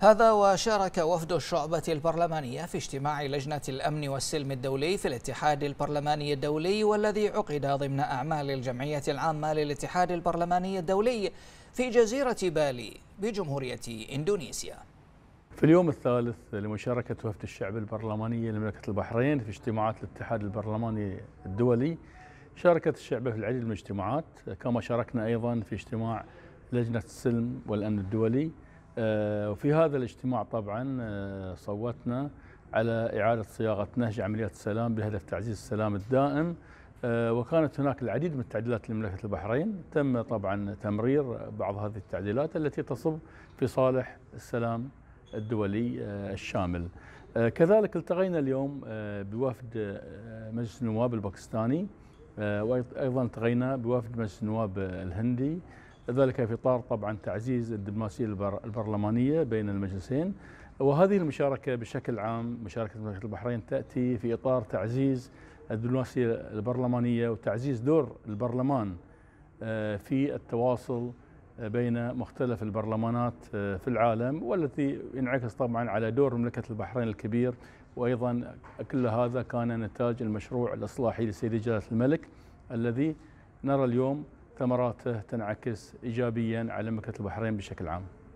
هذا وشارك وفد الشعبة البرلمانية في اجتماع لجنة الأمن والسلم الدولي في الاتحاد البرلماني الدولي والذي عقد ضمن أعمال الجمعية العامة للاتحاد البرلماني الدولي في جزيرة بالي بجمهورية إندونيسيا في اليوم الثالث لمشاركة وفد الشعب البرلماني لمملكة البحرين في اجتماعات الاتحاد البرلماني الدولي شاركت الشعبة في العديد من الاجتماعات كما شاركنا أيضا في اجتماع لجنة السلم والأمن الدولي آه، وفي هذا الاجتماع طبعا آه، صوتنا على إعادة صياغة نهج عمليات السلام بهدف تعزيز السلام الدائم آه، وكانت هناك العديد من التعديلات لمملكة البحرين تم طبعا تمرير بعض هذه التعديلات التي تصب في صالح السلام الدولي الشامل كذلك التقينا اليوم بوفد مجلس النواب الباكستاني وأيضا التقينا بوفد مجلس النواب الهندي ذلك في اطار طبعا تعزيز الدبلوماسيه البرلمانيه بين المجلسين وهذه المشاركه بشكل عام مشاركه مملكه البحرين تاتي في اطار تعزيز الدبلوماسيه البرلمانيه وتعزيز دور البرلمان آه، في التواصل آه، بين مختلف البرلمانات آه، في العالم والتي ينعكس طبعا على دور مملكه البحرين الكبير وايضا كل هذا كان نتاج المشروع الاصلاحي لسيدي جلاله الملك الذي نرى اليوم ثمراته تنعكس إيجابيا على مملكة البحرين بشكل عام